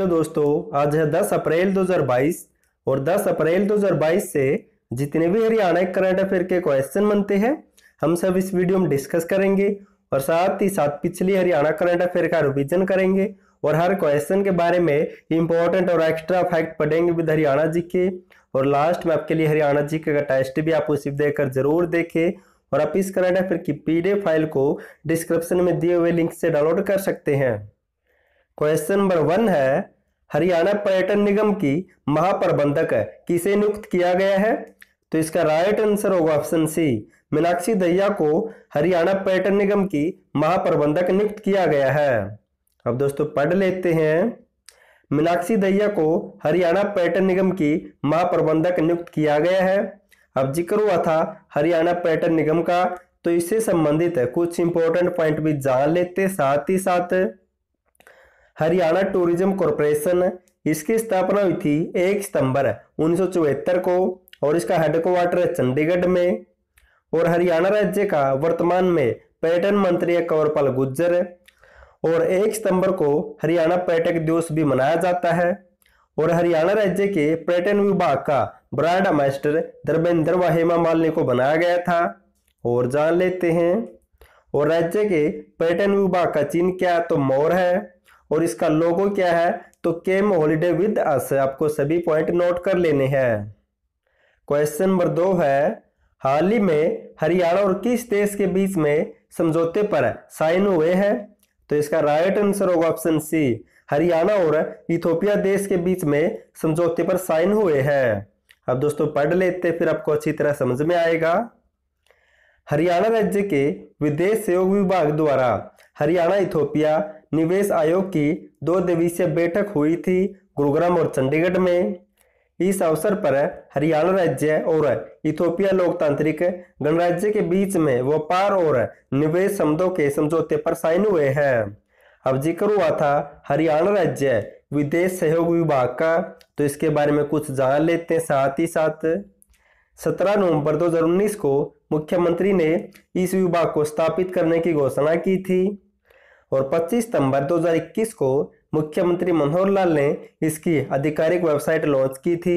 hello दोस्तों आज है 10 अप्रैल 2022 और 10 अप्रैल 2022 से जितने भी हरियाणा करंट अफेयर के क्वेश्चन बनते हैं हम सब इस वीडियो में डिस्कस करेंगे और साथ ही साथ पिछली हरियाणा करंट अफेयर का रिविजन करेंगे और हर क्वेश्चन के बारे में इंपॉर्टेंट और एक्स्ट्रा फैक्ट पढ़ेंगे विद हरियाणा जी के और लास्ट में आपके लिए हरियाणा जी का टेस्ट भी आप उसे देकर जरूर देखें और आप इस करंट अफेयर की पीडीएफ फाइल को डिस्क्रिप्शन में दिए हुए लिंक से डाउनलोड कर सकते हैं क्वेश्चन नंबर वन है हरियाणा पर्यटन निगम की महाप्रबंधक किसे नियुक्त किया गया है तो इसका राइट आंसर होगा ऑप्शन सी मीनाक्षी दहिया को हरियाणा पर्यटन निगम की महाप्रबंधक नियुक्त किया गया है अब दोस्तों पढ़ लेते हैं मीनाक्षी दहिया को हरियाणा पर्यटन निगम की महाप्रबंधक नियुक्त किया गया है अब जिक्र हुआ था हरियाणा पर्यटन निगम का तो इससे संबंधित कुछ इंपॉर्टेंट पॉइंट भी जान लेते साथ ही साथ हरियाणा टूरिज्म कॉरपोरेशन इसकी स्थापना हुई थी एक सितंबर उन्नीस को और इसका हेडक्वार्टर है चंडीगढ़ में और हरियाणा राज्य का वर्तमान में पर्यटन मंत्री है कंवरपाल गुज्जर और एक सितंबर को हरियाणा पर्यटक दिवस भी मनाया जाता है और हरियाणा राज्य के पर्यटन विभाग का ब्रांड मास्टर धर्मेंद्र व हेमा मालिनी को बनाया गया था और जान लेते हैं और राज्य के पर्यटन विभाग का चिन्ह क्या तो मोर है और इसका लोगो क्या है तो केम हॉलीडे विद अस आपको सभी पॉइंट नोट कर लेने हैं क्वेश्चन नंबर दो है हाल ही में हरियाणा और किस देश के बीच में समझौते पर साइन हुए हैं तो इसका राइट आंसर होगा ऑप्शन सी हरियाणा और इथोपिया देश के बीच में समझौते पर साइन हुए हैं अब दोस्तों पढ़ लेते फिर आपको अच्छी तरह समझ में आएगा हरियाणा राज्य के विदेश सहयोग विभाग द्वारा हरियाणा इथोपिया निवेश आयोग की दो दिवसीय बैठक हुई थी गुरुग्राम और चंडीगढ़ में इस अवसर पर हरियाणा राज्य और इथोपिया लोकतांत्रिक गणराज्य के बीच में व्यापार और निवेश शब्दों के समझौते पर साइन हुए हैं अब जिक्र हुआ था हरियाणा राज्य विदेश सहयोग विभाग का तो इसके बारे में कुछ जान लेते हैं साथ ही साथ सत्रह नवंबर 2019 को मुख्यमंत्री ने इस विभाग को स्थापित करने की घोषणा की थी और 25 सितंबर 2021 को मुख्यमंत्री मनोहर लाल ने इसकी आधिकारिक वेबसाइट लॉन्च की थी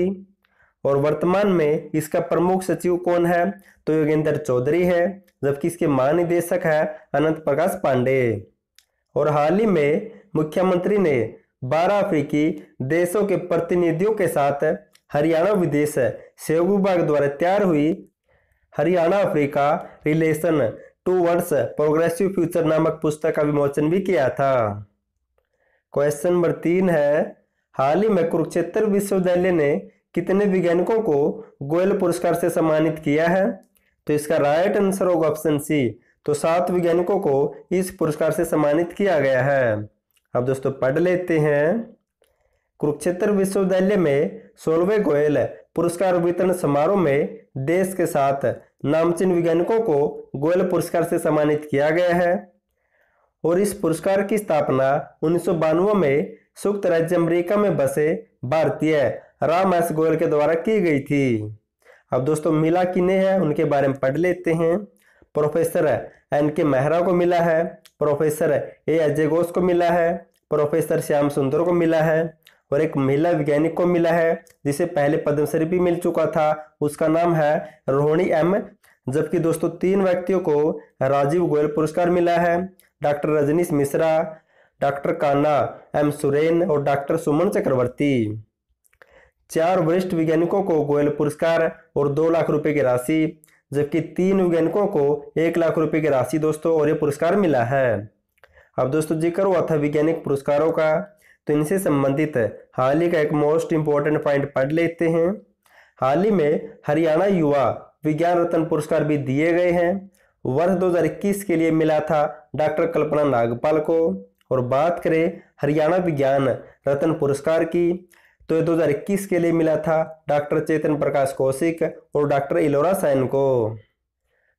और वर्तमान में इसका प्रमुख सचिव कौन है तो योगेंद्र चौधरी है जबकि इसके महानिदेशक है अनंत प्रकाश पांडे और हाल ही में मुख्यमंत्री ने बारह अफ्रीकी देशों के प्रतिनिधियों के साथ हरियाणा विदेश सेवा विभाग द्वारा तैयार हुई Haryana Africa relation towards progressive future नामक पुस्तक का विमोचन भी किया था क्वेश्चन नंबर तीन है हाल ही में कुरुक्षेत्र विश्वविद्यालय ने कितने वैज्ञानिकों को गोयल पुरस्कार से सम्मानित किया है तो इसका राइट आंसर होगा ऑप्शन सी तो सात वैज्ञानिकों को इस पुरस्कार से सम्मानित किया गया है अब दोस्तों पढ़ लेते हैं कुरुक्षेत्र विश्वविद्यालय में सोलवे गोयल पुरस्कार वितरण समारोह में देश के साथ नामचीन वैज्ञानिकों को गोयल पुरस्कार से सम्मानित किया गया है और इस पुरस्कार की स्थापना उन्नीस में संयुक्त राज्य अमेरिका में बसे भारतीय राम एस गोयल के द्वारा की गई थी अब दोस्तों मिला किन्हें है उनके बारे में पढ़ लेते हैं प्रोफेसर एन के मेहरा को मिला है प्रोफेसर ए अजय घोष को मिला है प्रोफेसर श्याम सुंदर को मिला है और एक महिला वैज्ञानिक को मिला है जिसे पहले पद्मश्री भी मिल चुका था उसका नाम है रोहिणी एम जबकि दोस्तों तीन व्यक्तियों को राजीव गोयल पुरस्कार मिला है doctor Rajneesh Mishra doctor Kana M Suren और डॉक्टर सुमन चक्रवर्ती चार वरिष्ठ वैज्ञानिकों को गोयल पुरस्कार और दो लाख रुपए की राशि जबकि तीन वैज्ञानिकों को एक लाख रुपए की राशि दोस्तों और ये पुरस्कार मिला है अब दोस्तों जिक्र हुआ था वैज्ञानिक पुरस्कारों का तो इनसे संबंधित हाल ही का एक मोस्ट इंपॉर्टेंट पॉइंट पढ़ लेते हैं हाल ही में हरियाणा युवा विज्ञान रत्न पुरस्कार भी दिए गए हैं वर्ष 2021 के लिए मिला था डॉक्टर कल्पना नागपाल को और बात करें हरियाणा विज्ञान रत्न पुरस्कार की तो ये 2021 के लिए मिला था डॉक्टर चेतन प्रकाश कौशिक और डॉक्टर इलोरा सैन को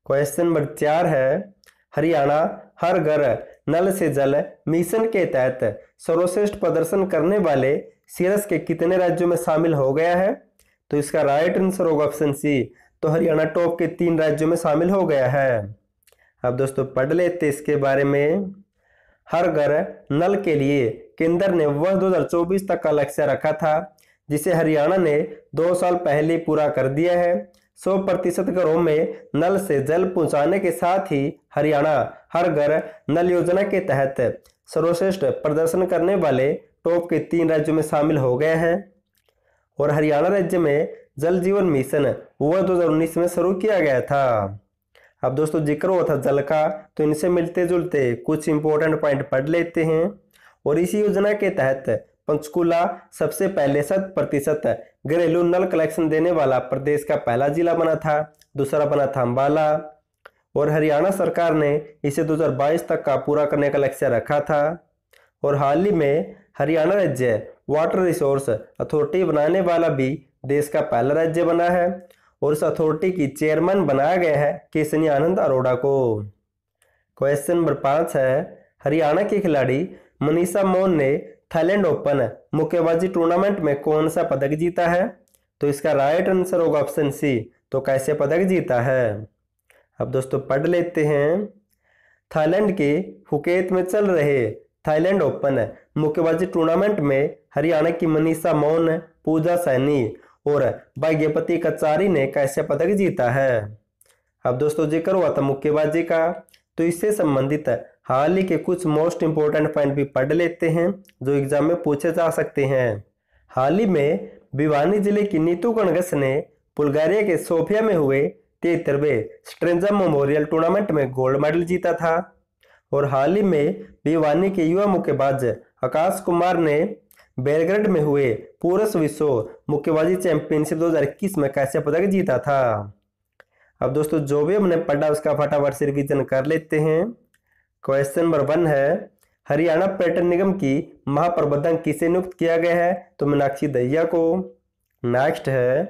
क्वेश्चन नंबर चार है हरियाणा हर घर नल से जल मिशन के तहत सर्वश्रेष्ठ प्रदर्शन करने वाले सीरस के कितने राज्यों में शामिल हो गया है तो इसका राइट आंसर होगा ऑप्शन सी तो हरियाणा टॉप के तीन राज्यों में शामिल हो गया है अब दोस्तों पढ़ लेते इसके बारे में हर घर नल के लिए केंद्र ने वर्ष दो तक का लक्ष्य रखा था जिसे हरियाणा ने दो साल पहले पूरा कर दिया है सौ प्रतिशत घरों में नल से जल पहुंचाने के साथ ही हरियाणा हर घर नल योजना के तहत सर्वश्रेष्ठ प्रदर्शन करने वाले टॉप के तीन राज्यों में शामिल हो गए हैं और हरियाणा राज्य में जल जीवन मिशन वह दो में शुरू किया गया था अब दोस्तों जिक्र हुआ था जल का तो इनसे मिलते जुलते कुछ इंपॉर्टेंट पॉइंट पढ़ लेते हैं और इसी योजना के तहत पंचकूला सबसे पहले शत प्रतिशत घरेलू नल कलेक्शन देने वाला प्रदेश का पहला जिला बना था दूसरा बना था अम्बाला और हरियाणा सरकार ने इसे 2022 तक का पूरा करने का लक्ष्य रखा था और हाल ही में हरियाणा राज्य वाटर रिसोर्स अथॉरिटी बनाने वाला भी देश का पहला राज्य बना है और इस अथॉरिटी की चेयरमैन बनाया गया है केसनी आनंद अरोड़ा को क्वेश्चन नंबर पाँच है हरियाणा के खिलाड़ी मनीषा मोहन ने थाईलैंड ओपन मुक्केबाजी टूर्नामेंट में कौन सा पदक जीता है तो इसका राइट आंसर होगा ऑप्शन सी तो कैसे पदक जीता है अब दोस्तों पढ़ लेते हैं थाईलैंड के फुकेत में चल रहे थाईलैंड ओपन मुक्केबाजी टूर्नामेंट में हरियाणा की मनीषा मौन पूजा सैनी और भाग्यपति कचारी ने कैसे पदक जीता है अब दोस्तों जिक्र हुआ था मुक्केबाजी का तो इससे संबंधित हाल ही के कुछ मोस्ट इम्पोर्टेंट पॉइंट भी पढ़ लेते हैं जो एग्जाम में पूछे जा सकते हैं हाल ही में भिवानी जिले की नीतू कणगस ने बुल्गारिया के सोफिया में हुए तेतरवे स्ट्रेंजा मेमोरियल टूर्नामेंट में गोल्ड मेडल जीता था और हाल ही में भिवानी के युवा मुक्केबाज आकाश कुमार ने बेलग्रेड में हुए पूरस विश्व मुक्केबाजी चैंपियनशिप 2021 में कैसे पदक जीता था अब दोस्तों जो भी हमने पढ़ा उसका फटाफट से रिविजन कर लेते हैं क्वेश्चन नंबर वन है हरियाणा पर्यटन निगम की महाप्रबंधक किसे नियुक्त किया गया है तो मीनाक्षी दहिया को नेक्स्ट है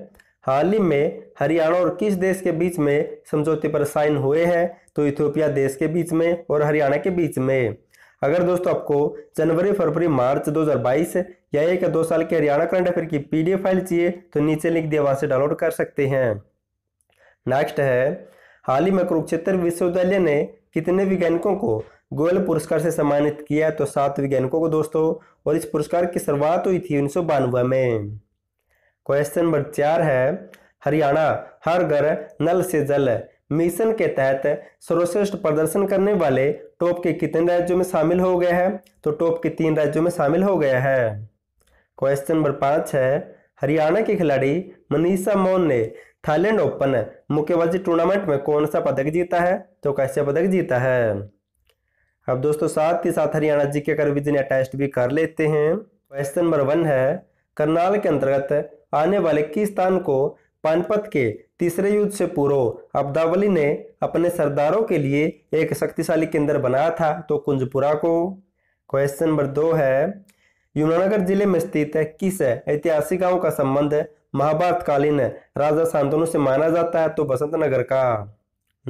हाल ही में हरियाणा और किस देश के बीच में समझौते पर साइन हुए हैं तो इथियोपिया देश के बीच में और हरियाणा के बीच में अगर दोस्तों आपको जनवरी फरवरी मार्च 2022 या एक दो साल के हरियाणा करंट अफेयर की पीडीएफ फाइल चाहिए तो नीचे लिंक दिया वहां से डाउनलोड कर सकते हैं नेक्स्ट है हाल ही में कुरुक्षेत्र विश्वविद्यालय ने कितने वैज्ञानिकों को गोयल पुरस्कार से सम्मानित किया तो सात वैज्ञानिकों को दोस्तों और इस पुरस्कार की शुरुआत हुई थी उन्नीस में क्वेश्चन नंबर चार है हरियाणा हर घर नल से जल मिशन के तहत सर्वश्रेष्ठ प्रदर्शन करने वाले टॉप के कितने राज्यों में शामिल हो गया है तो टॉप के तीन राज्यों में शामिल हो गया है क्वेश्चन नंबर पाँच है हरियाणा के खिलाड़ी मनीषा मोहन ने थाईलैंड ओपन मुक्केबाजी टूर्नामेंट में कौन सा पदक जीता है तो कैसे पदक जीता है अब दोस्तों साथ ही साथ हरियाणा जी के अगर विजन टेस्ट भी कर लेते हैं क्वेश्चन नंबर वन है करनाल के अंतर्गत आने वाले किस स्थान को पानपत के तीसरे युद्ध से पूर्व अब्दावली ने अपने सरदारों के लिए एक शक्तिशाली केंद्र बनाया था तो कुंजपुरा को क्वेश्चन नंबर दो है यमुनानगर जिले में स्थित किस ऐतिहासिक गांव का संबंध महाभारत कालीन राजा शांतनु से माना जाता है तो बसंत नगर का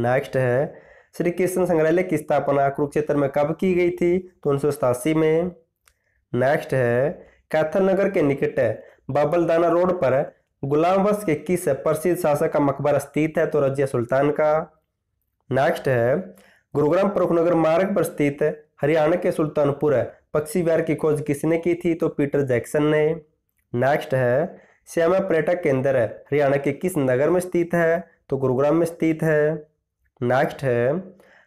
नेक्स्ट है श्री कृष्ण संग्रहालय की स्थापना कुरुक्षेत्र में कब की गई थी तो उन्नीस में नेक्स्ट है कैथल नगर के निकट बाबलदाना रोड पर गुलाम बख्श के किस प्रसिद्ध शासक का मकबरा स्थित है तो रजिया सुल्तान का नेक्स्ट है गुरुग्राम नगर मार्ग पर स्थित हरियाणा के सुल्तानपुर पक्षी विहार की खोज किसने की थी तो पीटर जैक्सन ने नेक्स्ट है श्यामा पर्यटक केंद्र है हरियाणा के किस नगर में स्थित है तो गुरुग्राम में स्थित है नेक्स्ट है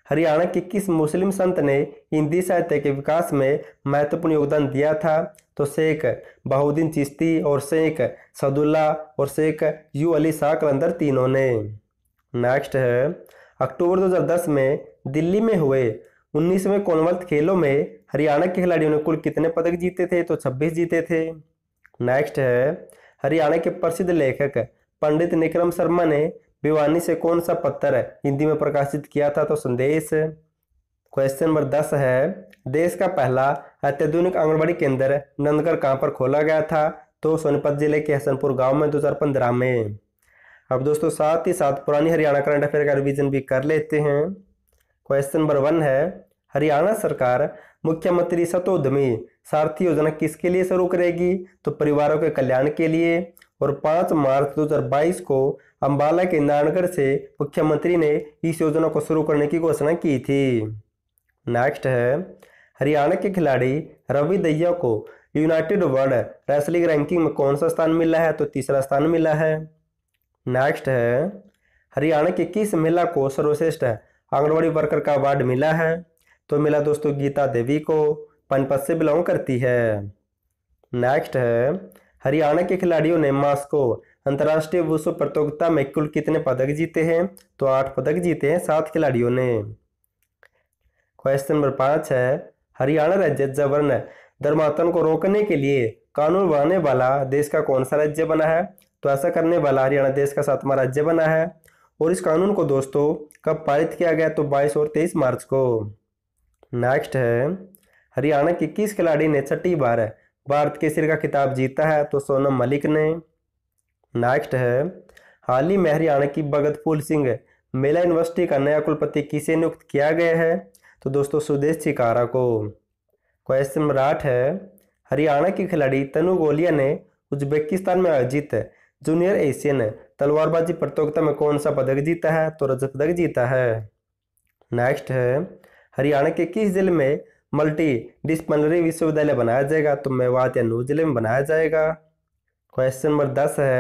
हरियाणा के किस मुस्लिम संत ने हिंदी साहित्य के विकास में महत्वपूर्ण योगदान दिया था तो शेख बहुद्दीन चिश्ती और शेख सदुल्ला और शेख यू अली शाह कलंदर तीनों ने नेक्स्ट है अक्टूबर 2010 में दिल्ली में हुए उन्नीसवें कॉमनवेल्थ खेलों में हरियाणा के खिलाड़ियों ने कुल कितने पदक जीते थे तो 26 जीते थे नेक्स्ट है हरियाणा के प्रसिद्ध लेखक पंडित निक्रम शर्मा ने भिवानी से कौन सा पत्थर हिंदी में प्रकाशित किया था तो संदेश क्वेश्चन नंबर दस है देश का पहला अत्याधुनिक आंगनबाड़ी केंद्र नंदगढ़ कहाँ पर खोला गया था तो सोनीपत जिले के हसनपुर गांव में दो हजार पंद्रह में अब दोस्तों साथ ही साथ पुरानी हरियाणा करंट अफेयर का रिविजन भी कर लेते हैं क्वेश्चन नंबर वन है हरियाणा सरकार मुख्यमंत्री सतोदमी सारथी योजना किसके लिए शुरू करेगी तो परिवारों के कल्याण के लिए और 5 मार्च 2022 को अंबाला के नानगढ़ से मुख्यमंत्री ने इस योजना को शुरू करने की घोषणा की थी नेक्स्ट है हरियाणा के खिलाड़ी रवि दैया को यूनाइटेड वर्ल्ड रेसलिंग रैंकिंग में कौन सा स्थान मिला है तो तीसरा स्थान मिला है नेक्स्ट है हरियाणा की किस महिला को सर्वश्रेष्ठ आंगनबाड़ी वर्कर का अवार्ड मिला है तो मिला दोस्तों गीता देवी को पनपत से बिलोंग करती है नेक्स्ट है हरियाणा के खिलाड़ियों ने मास्को अंतर्राष्ट्रीय विश्व प्रतियोगिता में कुल कितने पदक जीते हैं तो आठ पदक जीते हैं सात खिलाड़ियों ने क्वेश्चन नंबर पाँच है हरियाणा राज्य जबरन धर्मांतरण को रोकने के लिए कानून बनाने वाला देश का कौन सा राज्य बना है तो ऐसा करने वाला हरियाणा देश का सातवां राज्य बना है और इस कानून को दोस्तों कब पारित किया गया तो 22 और 23 मार्च को नेक्स्ट है हरियाणा के किस खिलाड़ी ने छठी बार भारत के सिर का खिताब जीता है तो सोनम मलिक ने नेक्स्ट है हाल ही में हरियाणा की भगत फूल सिंह मेला यूनिवर्सिटी का नया कुलपति किसे नियुक्त किया गया है तो दोस्तों सुदेश चिकारा को क्वेश्चन नंबर आठ है हरियाणा के खिलाड़ी तनु गोलिया ने उज्बेकिस्तान में आयोजित जूनियर एशियन तलवारबाजी प्रतियोगिता में कौन सा पदक जीता है तो रजत पदक जीता है नेक्स्ट है हरियाणा के किस जिले में मल्टी डिस्पनरी विश्वविद्यालय बनाया जाएगा तो मेवात या नू जिले में बनाया जाएगा क्वेश्चन नंबर दस है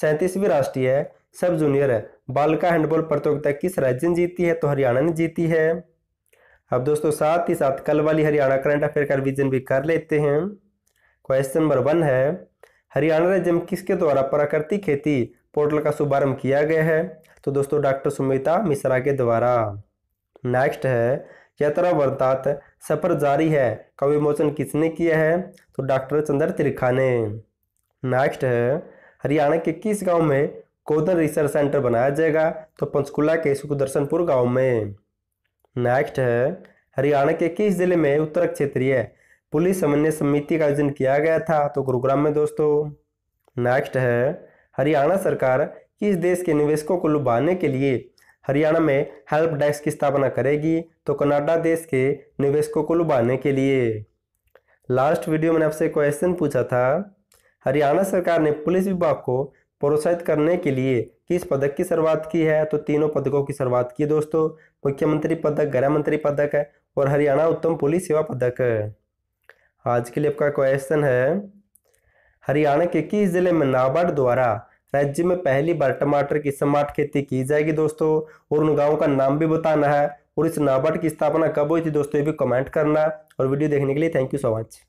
सैंतीसवीं राष्ट्रीय सब जूनियर बालिका हैंडबॉल प्रतियोगिता किस राज्य ने जीती है तो हरियाणा ने जीती है अब दोस्तों साथ ही साथ कल वाली हरियाणा करंट अफेयर का रिविजन भी कर लेते हैं क्वेश्चन नंबर वन है हरियाणा राज्य में किसके द्वारा प्राकृतिक खेती पोर्टल का शुभारंभ किया गया है तो दोस्तों डॉक्टर सुमिता मिश्रा के द्वारा नेक्स्ट है यात्रा वर्तात सफर जारी है का विमोचन किसने किया है तो डॉक्टर चंद्र तिरखा ने नेक्स्ट है हरियाणा के किस गांव में कोदन रिसर्च सेंटर बनाया जाएगा तो पंचकुला के सुखदर्शनपुर गांव में नेक्स्ट है हरियाणा के किस जिले में उत्तर क्षेत्रीय पुलिस समन्वय समिति का आयोजन किया गया था तो गुरुग्राम में दोस्तों नेक्स्ट है हरियाणा सरकार किस देश के निवेशकों को लुभाने के लिए हरियाणा में हेल्प डेस्क की स्थापना करेगी तो कनाडा देश के निवेशकों को लुभाने के लिए लास्ट वीडियो में आपसे क्वेश्चन पूछा था हरियाणा सरकार ने पुलिस विभाग को प्रोत्साहित करने के लिए किस पदक की शुरुआत की है तो तीनों पदकों की शुरुआत की दोस्तों मुख्यमंत्री पदक गृह मंत्री पदक है और हरियाणा उत्तम पुलिस सेवा पदक आज के लिए आपका क्वेश्चन है हरियाणा के किस जिले में नाबार्ड द्वारा राज्य में पहली बार टमाटर की स्मार्ट खेती की जाएगी दोस्तों और उन गाँव का नाम भी बताना है और इस नाबार्ड की स्थापना कब हुई थी दोस्तों ये भी कमेंट करना और वीडियो देखने के लिए थैंक यू सो मच